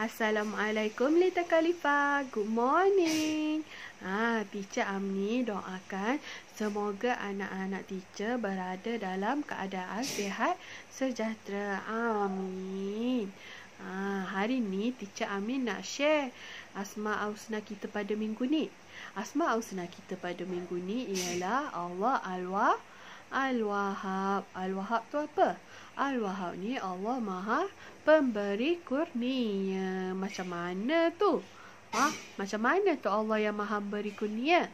Assalamualaikum Lita Khalifa. Good morning. Ha, teacher Amni doakan semoga anak-anak teacher berada dalam keadaan sehat sejahtera. Amin. Ha, hari ni teacher Amin nak share asma ausna kita pada minggu ni. Asma ausna kita pada minggu ni ialah Allah Al-Wahab al wahab, al wahab tu apa? al wahab ni Allah Maha Pemberi Kurnia. Macam mana tu? Ha? Macam mana tu Allah yang Maha Beri Kurnia?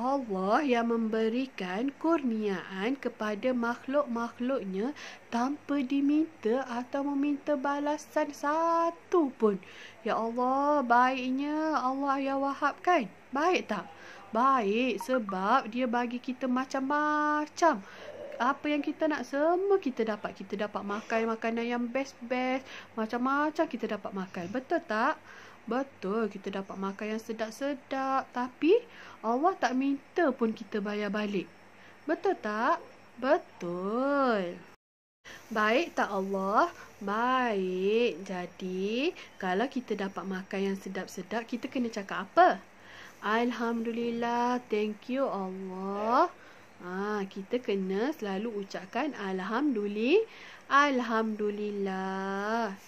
Allah yang memberikan kurniaan kepada makhluk-makhluknya tanpa diminta atau meminta balasan satu pun. Ya Allah, baiknya Allah yang wahab kan? Baik tak? baik sebab dia bagi kita macam-macam apa yang kita nak semua kita dapat kita dapat makan makanan yang best-best macam-macam kita dapat makan betul tak betul kita dapat makan yang sedap-sedap tapi Allah tak minta pun kita bayar balik betul tak betul Baik tak Allah? Baik. Jadi, kalau kita dapat makan yang sedap-sedap, kita kena cakap apa? Alhamdulillah, thank you Allah. Ha, kita kena selalu ucapkan Alhamdulillah. Alhamdulillah.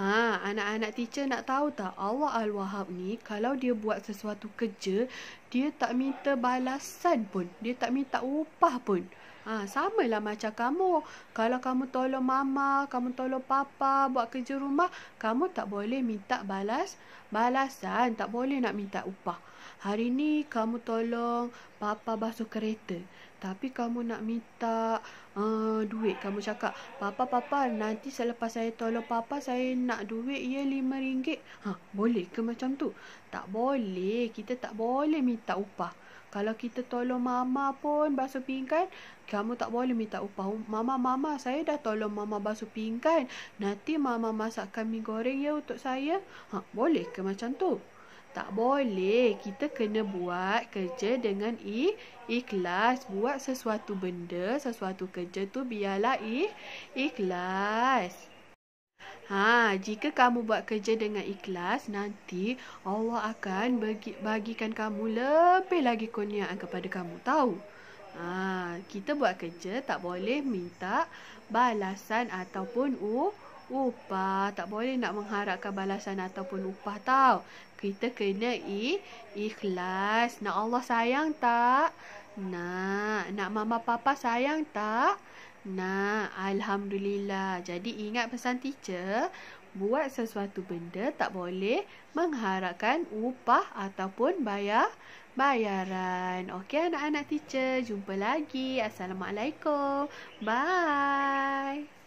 Ha, anak-anak teacher nak tahu tak Allah Al-Wahab ni kalau dia buat sesuatu kerja, dia tak minta balasan pun. Dia tak minta upah pun. Ah, ha, lah macam kamu. Kalau kamu tolong mama, kamu tolong papa buat kerja rumah, kamu tak boleh minta balas balasan, tak boleh nak minta upah. Hari ni kamu tolong papa basuh kereta. Tapi kamu nak minta uh, duit kamu cakap, "Papa, papa, nanti selepas saya tolong papa, saya nak duit ya RM5." Ha, boleh ke macam tu? Tak boleh. Kita tak boleh minta upah. Kalau kita tolong mama pun basuh pinggan, kamu tak boleh minta upah. Um-, mama, mama, saya dah tolong mama basuh pinggan. Nanti mama masakkan mie goreng ya untuk saya. Ha, boleh ke macam tu? Tak boleh. Kita kena buat kerja dengan ikhlas. Buat sesuatu benda, sesuatu kerja tu biarlah ikhlas. Ha, jika kamu buat kerja dengan ikhlas, nanti Allah akan bagi, bagikan kamu lebih lagi kurniaan kepada kamu. Tahu? Ha, kita buat kerja tak boleh minta balasan ataupun uh, upah. Tak boleh nak mengharapkan balasan ataupun upah tau. Kita kena i, ikhlas. Nak Allah sayang tak? Nak. Nak mama papa sayang Tak. Nah, alhamdulillah. Jadi ingat pesan teacher, buat sesuatu benda tak boleh mengharapkan upah ataupun bayar bayaran. Okey anak-anak teacher, jumpa lagi. Assalamualaikum. Bye.